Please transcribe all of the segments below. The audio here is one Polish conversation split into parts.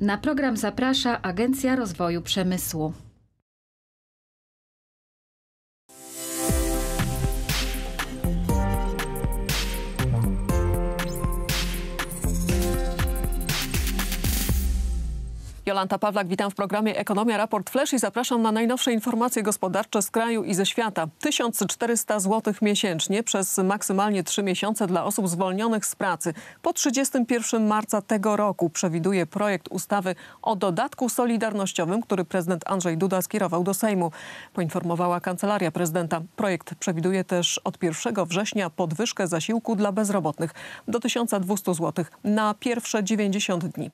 Na program zaprasza Agencja Rozwoju Przemysłu. Jolanta Pawlak, witam w programie Ekonomia Raport Flash i zapraszam na najnowsze informacje gospodarcze z kraju i ze świata. 1400 zł miesięcznie przez maksymalnie 3 miesiące dla osób zwolnionych z pracy. Po 31 marca tego roku przewiduje projekt ustawy o dodatku solidarnościowym, który prezydent Andrzej Duda skierował do Sejmu. Poinformowała kancelaria prezydenta. Projekt przewiduje też od 1 września podwyżkę zasiłku dla bezrobotnych do 1200 zł na pierwsze 90 dni.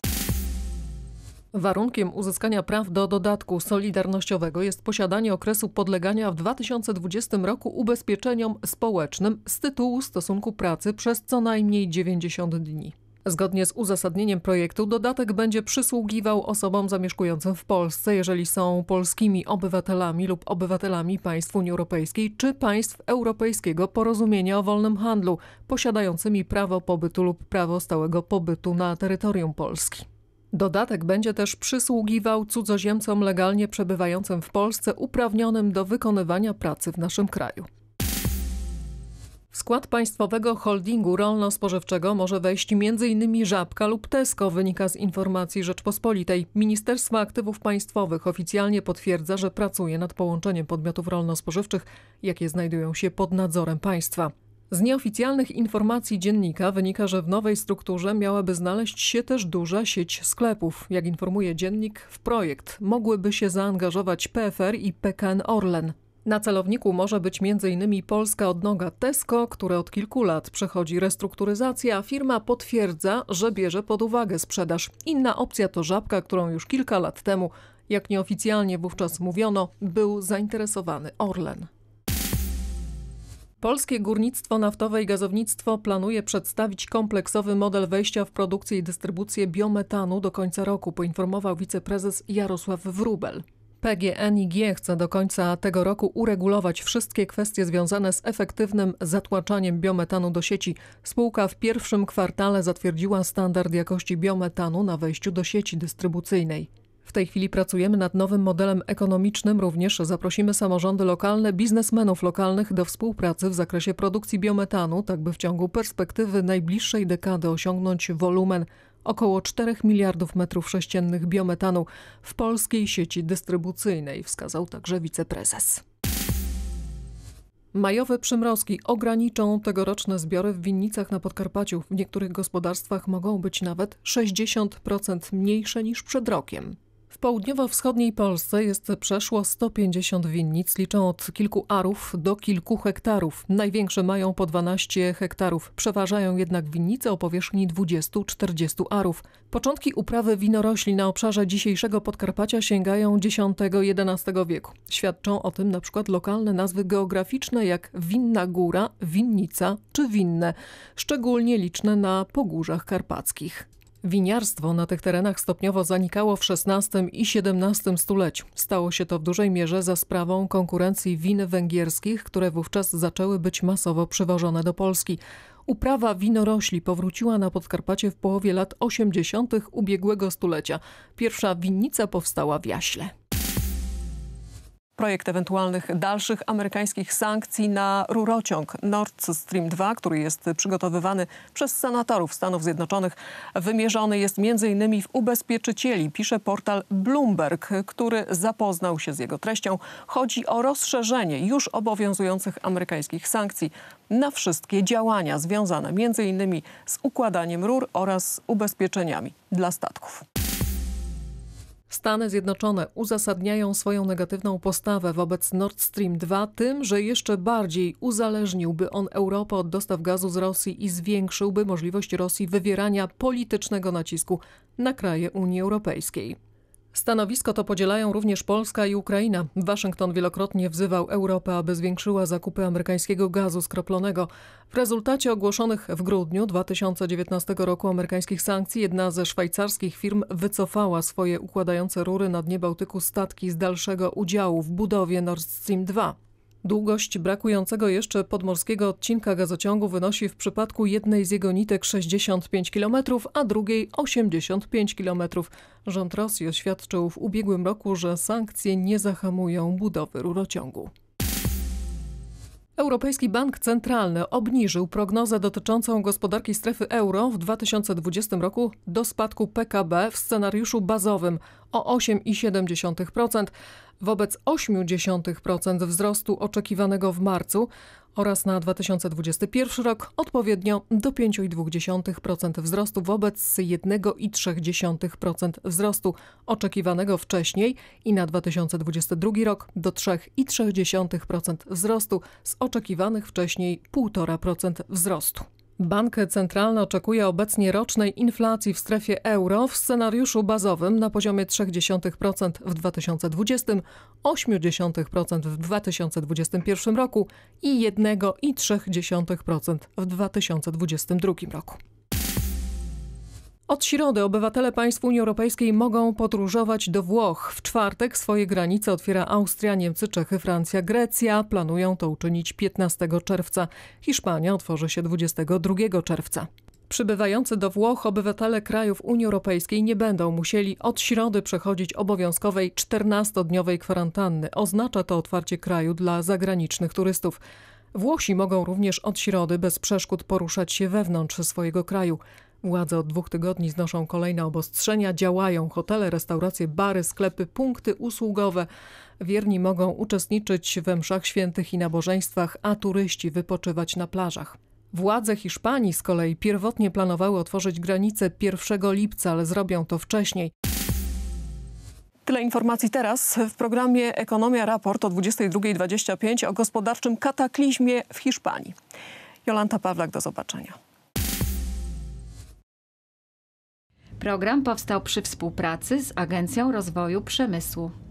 Warunkiem uzyskania praw do dodatku solidarnościowego jest posiadanie okresu podlegania w 2020 roku ubezpieczeniom społecznym z tytułu stosunku pracy przez co najmniej 90 dni. Zgodnie z uzasadnieniem projektu dodatek będzie przysługiwał osobom zamieszkującym w Polsce, jeżeli są polskimi obywatelami lub obywatelami państw Unii Europejskiej czy państw Europejskiego Porozumienia o Wolnym Handlu, posiadającymi prawo pobytu lub prawo stałego pobytu na terytorium Polski. Dodatek będzie też przysługiwał cudzoziemcom legalnie przebywającym w Polsce uprawnionym do wykonywania pracy w naszym kraju. W skład państwowego holdingu rolno-spożywczego może wejść m.in. Żabka lub Tesco, wynika z informacji Rzeczpospolitej. Ministerstwo Aktywów Państwowych oficjalnie potwierdza, że pracuje nad połączeniem podmiotów rolno-spożywczych, jakie znajdują się pod nadzorem państwa. Z nieoficjalnych informacji dziennika wynika, że w nowej strukturze miałaby znaleźć się też duża sieć sklepów. Jak informuje dziennik, w projekt mogłyby się zaangażować PFR i PKN Orlen. Na celowniku może być m.in. polska odnoga Tesco, które od kilku lat przechodzi restrukturyzację, a firma potwierdza, że bierze pod uwagę sprzedaż. Inna opcja to żabka, którą już kilka lat temu, jak nieoficjalnie wówczas mówiono, był zainteresowany Orlen. Polskie Górnictwo Naftowe i Gazownictwo planuje przedstawić kompleksowy model wejścia w produkcję i dystrybucję biometanu do końca roku, poinformował wiceprezes Jarosław Wrubel. PGNiG chce do końca tego roku uregulować wszystkie kwestie związane z efektywnym zatłaczaniem biometanu do sieci. Spółka w pierwszym kwartale zatwierdziła standard jakości biometanu na wejściu do sieci dystrybucyjnej. W tej chwili pracujemy nad nowym modelem ekonomicznym. Również zaprosimy samorządy lokalne, biznesmenów lokalnych do współpracy w zakresie produkcji biometanu, tak by w ciągu perspektywy najbliższej dekady osiągnąć wolumen około 4 miliardów metrów sześciennych biometanu w polskiej sieci dystrybucyjnej, wskazał także wiceprezes. Majowe przymrozki ograniczą tegoroczne zbiory w winnicach na Podkarpaciu. W niektórych gospodarstwach mogą być nawet 60% mniejsze niż przed rokiem. W południowo-wschodniej Polsce jest przeszło 150 winnic, liczą od kilku arów do kilku hektarów. Największe mają po 12 hektarów, przeważają jednak winnice o powierzchni 20-40 arów. Początki uprawy winorośli na obszarze dzisiejszego Podkarpacia sięgają X-XI wieku. Świadczą o tym na przykład lokalne nazwy geograficzne jak Winna Góra, Winnica czy Winne, szczególnie liczne na pogórzach karpackich. Winiarstwo na tych terenach stopniowo zanikało w XVI i XVII stuleciu. Stało się to w dużej mierze za sprawą konkurencji win węgierskich, które wówczas zaczęły być masowo przywożone do Polski. Uprawa winorośli powróciła na Podkarpacie w połowie lat 80. ubiegłego stulecia. Pierwsza winnica powstała w Jaśle projekt ewentualnych dalszych amerykańskich sankcji na rurociąg Nord Stream 2, który jest przygotowywany przez senatorów Stanów Zjednoczonych. Wymierzony jest m.in. w ubezpieczycieli, pisze portal Bloomberg, który zapoznał się z jego treścią. Chodzi o rozszerzenie już obowiązujących amerykańskich sankcji na wszystkie działania związane m.in. z układaniem rur oraz ubezpieczeniami dla statków. Stany Zjednoczone uzasadniają swoją negatywną postawę wobec Nord Stream 2 tym, że jeszcze bardziej uzależniłby on Europę od dostaw gazu z Rosji i zwiększyłby możliwość Rosji wywierania politycznego nacisku na kraje Unii Europejskiej. Stanowisko to podzielają również Polska i Ukraina. Waszyngton wielokrotnie wzywał Europę, aby zwiększyła zakupy amerykańskiego gazu skroplonego. W rezultacie ogłoszonych w grudniu 2019 roku amerykańskich sankcji jedna ze szwajcarskich firm wycofała swoje układające rury na dnie Bałtyku statki z dalszego udziału w budowie Nord Stream 2. Długość brakującego jeszcze podmorskiego odcinka gazociągu wynosi w przypadku jednej z jego nitek 65 km, a drugiej 85 km. Rząd Rosji oświadczył w ubiegłym roku, że sankcje nie zahamują budowy rurociągu. Europejski Bank Centralny obniżył prognozę dotyczącą gospodarki strefy euro w 2020 roku do spadku PKB w scenariuszu bazowym o 8,7% wobec 0,8% wzrostu oczekiwanego w marcu oraz na 2021 rok odpowiednio do 5,2% wzrostu wobec 1,3% wzrostu oczekiwanego wcześniej i na 2022 rok do 3,3% wzrostu z oczekiwanych wcześniej 1,5% wzrostu. Bank centralny oczekuje obecnie rocznej inflacji w strefie euro w scenariuszu bazowym na poziomie 0,3% w 2020, 0,8% w 2021 roku i 1,3% w 2022 roku. Od środy obywatele państw Unii Europejskiej mogą podróżować do Włoch. W czwartek swoje granice otwiera Austria, Niemcy, Czechy, Francja, Grecja. Planują to uczynić 15 czerwca. Hiszpania otworzy się 22 czerwca. Przybywający do Włoch obywatele krajów Unii Europejskiej nie będą musieli od środy przechodzić obowiązkowej 14-dniowej kwarantanny. Oznacza to otwarcie kraju dla zagranicznych turystów. Włosi mogą również od środy bez przeszkód poruszać się wewnątrz swojego kraju. Władze od dwóch tygodni znoszą kolejne obostrzenia, działają hotele, restauracje, bary, sklepy, punkty usługowe. Wierni mogą uczestniczyć we mszach świętych i nabożeństwach, a turyści wypoczywać na plażach. Władze Hiszpanii z kolei pierwotnie planowały otworzyć granice 1 lipca, ale zrobią to wcześniej. Tyle informacji teraz w programie Ekonomia Raport o 22.25 o gospodarczym kataklizmie w Hiszpanii. Jolanta Pawlak, do zobaczenia. Program powstał przy współpracy z Agencją Rozwoju Przemysłu.